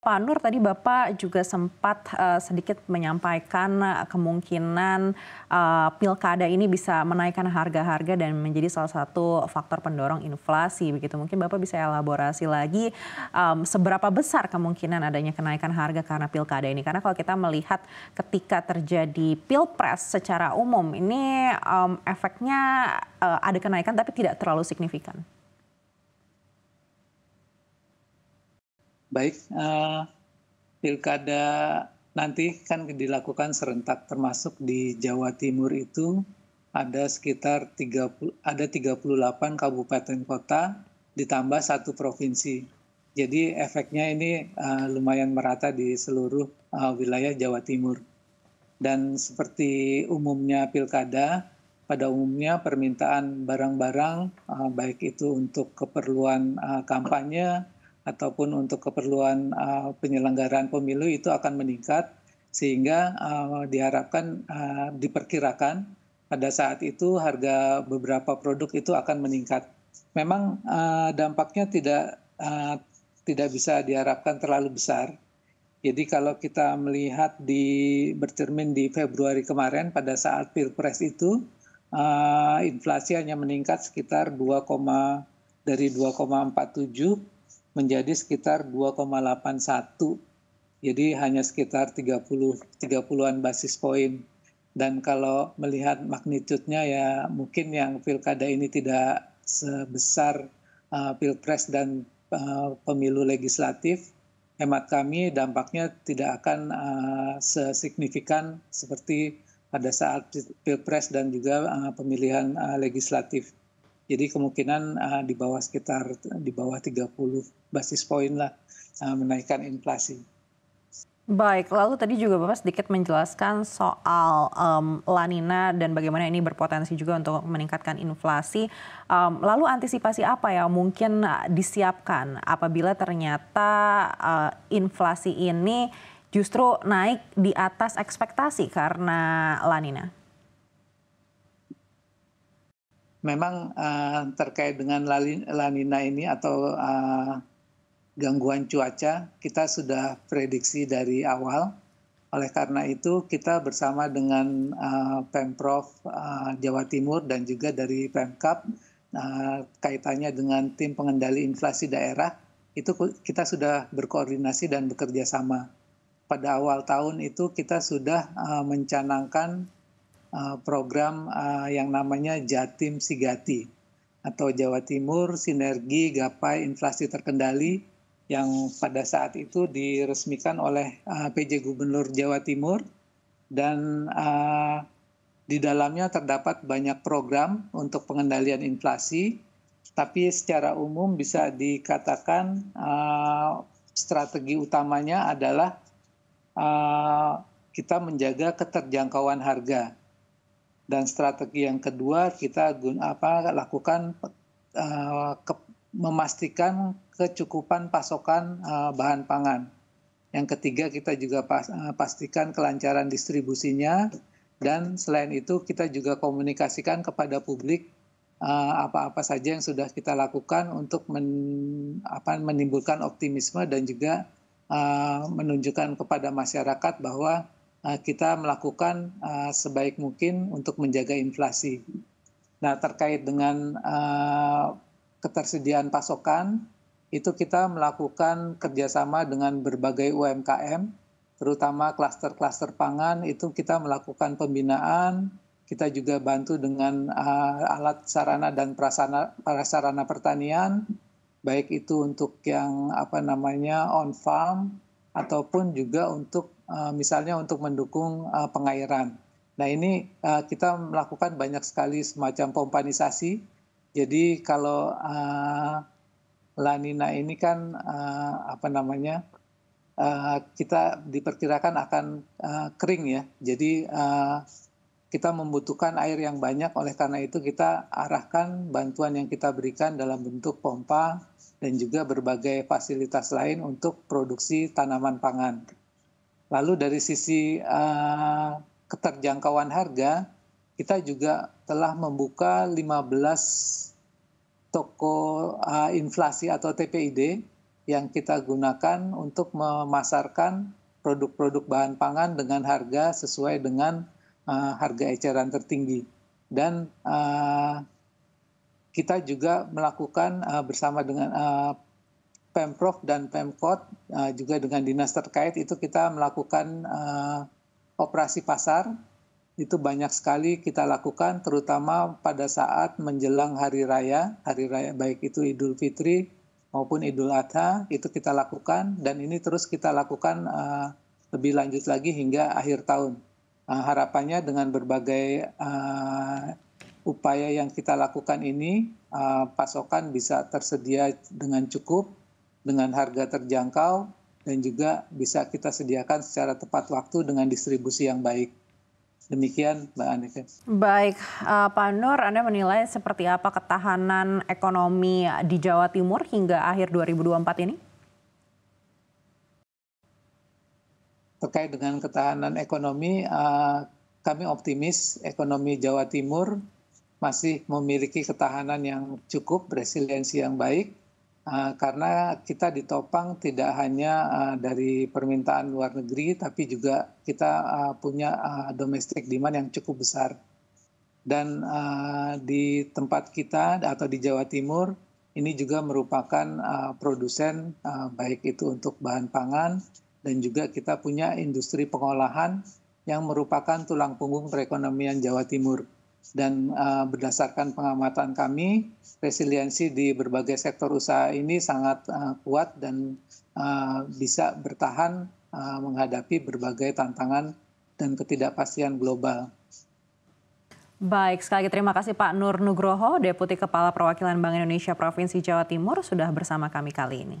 Pak Nur, tadi Bapak juga sempat uh, sedikit menyampaikan eh, kemungkinan uh, pilkada ini bisa menaikkan harga-harga dan menjadi salah satu faktor pendorong inflasi. Begitu mungkin Bapak bisa elaborasi lagi um, seberapa besar kemungkinan adanya kenaikan harga karena pilkada ini. Karena kalau kita melihat ketika terjadi pilpres secara umum, ini um, efeknya uh, ada kenaikan tapi tidak terlalu signifikan. baik eh, pilkada nanti kan dilakukan serentak termasuk di Jawa Timur itu ada sekitar 30 ada 38 kabupaten kota ditambah satu provinsi. Jadi efeknya ini uh, lumayan merata di seluruh uh, wilayah Jawa Timur. Dan seperti umumnya pilkada, pada umumnya permintaan barang-barang uh, baik itu untuk keperluan uh, kampanye ataupun untuk keperluan uh, penyelenggaraan pemilu itu akan meningkat sehingga uh, diharapkan uh, diperkirakan pada saat itu harga beberapa produk itu akan meningkat. Memang uh, dampaknya tidak uh, tidak bisa diharapkan terlalu besar. Jadi kalau kita melihat di bercermin di Februari kemarin pada saat Pilpres itu uh, inflasi hanya meningkat sekitar 2, dari 2,47 menjadi sekitar 2,81. Jadi hanya sekitar 30 30-an basis poin. Dan kalau melihat magnitudenya ya mungkin yang pilkada ini tidak sebesar uh, pilpres dan uh, pemilu legislatif, hemat kami dampaknya tidak akan uh, sesignifikan seperti pada saat pilpres dan juga uh, pemilihan uh, legislatif. Jadi kemungkinan uh, di bawah sekitar di bawah 30 basis poin lah uh, menaikkan inflasi. Baik, lalu tadi juga Bapak sedikit menjelaskan soal um, lanina dan bagaimana ini berpotensi juga untuk meningkatkan inflasi. Um, lalu antisipasi apa ya mungkin eh, disiapkan apabila ternyata uh, inflasi ini justru naik di atas ekspektasi karena lanina? memang eh, terkait dengan lanina ini atau eh, gangguan cuaca kita sudah prediksi dari awal. Oleh karena itu kita bersama dengan uh, Pemprov uh, Jawa Timur dan juga dari Pemkap uh, kaitannya dengan tim pengendali inflasi daerah itu kita sudah berkoordinasi dan bekerja sama. Pada awal tahun itu kita sudah uh, mencanangkan Eh, program eh, yang namanya Jatim Sigati atau Jawa Timur Sinergi Gapai Inflasi Terkendali yang pada saat itu diresmikan oleh eh, PJ Gubernur Jawa Timur dan di dalamnya terdapat banyak program untuk pengendalian inflasi tapi secara umum bisa dikatakan strategi utamanya adalah kita menjaga keterjangkauan harga dan strategi yang kedua kita guna apa lakukan uh, ke, memastikan kecukupan pasokan uh, bahan pangan yang ketiga kita juga pas, eh, pastikan kelancaran distribusinya dan selain itu kita juga komunikasikan kepada publik apa-apa uh, saja yang sudah kita lakukan untuk men, apa, menimbulkan optimisme dan juga uh, menunjukkan kepada masyarakat bahwa Eh, kita melakukan eh, sebaik mungkin untuk menjaga inflasi. Nah, terkait dengan eh, ketersediaan pasokan, itu kita melakukan kerjasama dengan berbagai UMKM, terutama klaster-klaster pangan itu kita melakukan pembinaan, kita juga bantu dengan alat sarana dan prasana prasarana pertanian, baik itu untuk yang apa namanya on farm ataupun juga untuk Eh, misalnya untuk mendukung eh, pengairan. Nah ini eh, kita melakukan banyak sekali semacam pompanisasi. Jadi kalau lanina ini kan apa namanya kita diperkirakan akan kering ya. Jadi kita membutuhkan air yang banyak, oleh karena itu kita arahkan bantuan yang kita berikan dalam bentuk pompa dan juga berbagai fasilitas lain untuk produksi tanaman pangan. Lalu dari sisi uh, keterjangkauan harga, kita juga telah membuka 15 toko uh, inflasi atau TPID yang kita gunakan untuk memasarkan produk-produk bahan pangan dengan harga sesuai dengan uh, harga eceran tertinggi. Dan uh, kita juga melakukan uh, bersama dengan uh, pemprov dan pemkot eh, juga dengan dinas terkait itu kita melakukan eh, operasi pasar itu banyak sekali kita lakukan terutama pada saat menjelang hari raya hari raya baik itu Idul Fitri maupun Idul Adha itu kita lakukan dan ini terus kita lakukan eh, lebih lanjut lagi hingga akhir tahun harapannya dengan berbagai upaya yang kita lakukan ini pasokan bisa tersedia dengan cukup dengan harga terjangkau dan juga bisa kita sediakan secara tepat waktu dengan distribusi yang baik. Demikian Mbak Anika. Baik, uh, Pak Nur, Anda menilai seperti apa ketahanan ekonomi di Jawa Timur hingga akhir 2024 ini? Terkait dengan ketahanan ekonomi, uh, kami optimis ekonomi Jawa Timur masih memiliki ketahanan yang cukup, resiliensi yang baik, Eh, karena kita ditopang tidak hanya eh, dari permintaan luar negeri, tapi juga kita eh, punya domestic demand yang cukup besar. Dan di tempat kita atau di Jawa Timur, ini juga merupakan produsen baik itu untuk bahan pangan dan juga kita punya industri pengolahan yang merupakan tulang punggung perekonomian Jawa Timur dan uh, berdasarkan pengamatan kami resiliensi di berbagai sektor usaha ini sangat uh, kuat dan uh, bisa bertahan uh, menghadapi berbagai tantangan dan ketidakpastian global. Baik, sekali lagi terima kasih Pak Nur Nugroho, Deputi Kepala Perwakilan Bank Indonesia Provinsi Jawa Timur sudah bersama kami kali ini.